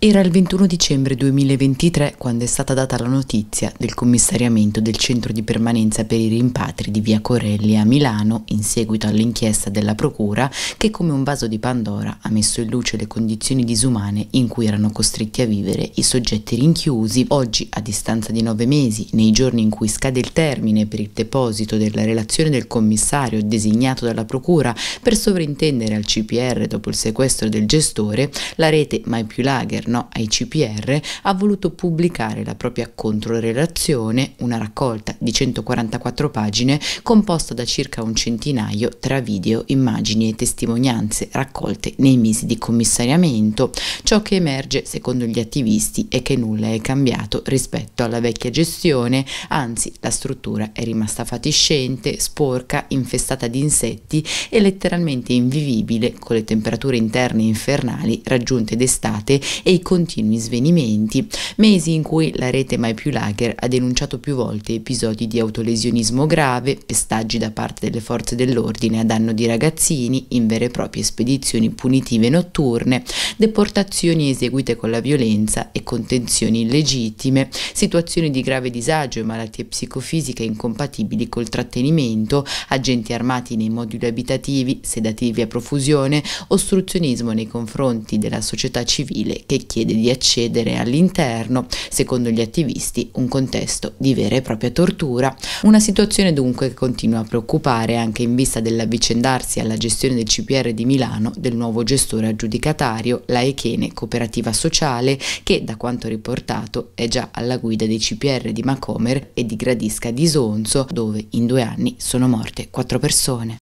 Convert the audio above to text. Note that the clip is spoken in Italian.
Era il 21 dicembre 2023 quando è stata data la notizia del commissariamento del centro di permanenza per i rimpatri di via Corelli a Milano in seguito all'inchiesta della Procura che come un vaso di Pandora ha messo in luce le condizioni disumane in cui erano costretti a vivere i soggetti rinchiusi. Oggi, a distanza di nove mesi, nei giorni in cui scade il termine per il deposito della relazione del commissario designato dalla Procura per sovrintendere al CPR dopo il sequestro del gestore, la rete Mai più Lager interno ai CPR ha voluto pubblicare la propria controrelazione, una raccolta di 144 pagine composta da circa un centinaio tra video, immagini e testimonianze raccolte nei mesi di commissariamento. Ciò che emerge, secondo gli attivisti, è che nulla è cambiato rispetto alla vecchia gestione, anzi la struttura è rimasta fatiscente, sporca, infestata di insetti e letteralmente invivibile con le temperature interne infernali raggiunte d'estate e i dei continui svenimenti, mesi in cui la rete Mai Più Lager ha denunciato più volte episodi di autolesionismo grave, pestaggi da parte delle forze dell'ordine a danno di ragazzini, in vere e proprie spedizioni punitive notturne, deportazioni eseguite con la violenza e contenzioni illegittime, situazioni di grave disagio e malattie psicofisiche incompatibili col trattenimento, agenti armati nei moduli abitativi, sedativi a profusione, ostruzionismo nei confronti della società civile che chiede di accedere all'interno, secondo gli attivisti, un contesto di vera e propria tortura. Una situazione dunque che continua a preoccupare anche in vista dell'avvicendarsi alla gestione del CPR di Milano del nuovo gestore aggiudicatario, la Echene Cooperativa Sociale, che da quanto riportato è già alla guida dei CPR di Macomer e di Gradisca di Sonzo, dove in due anni sono morte quattro persone.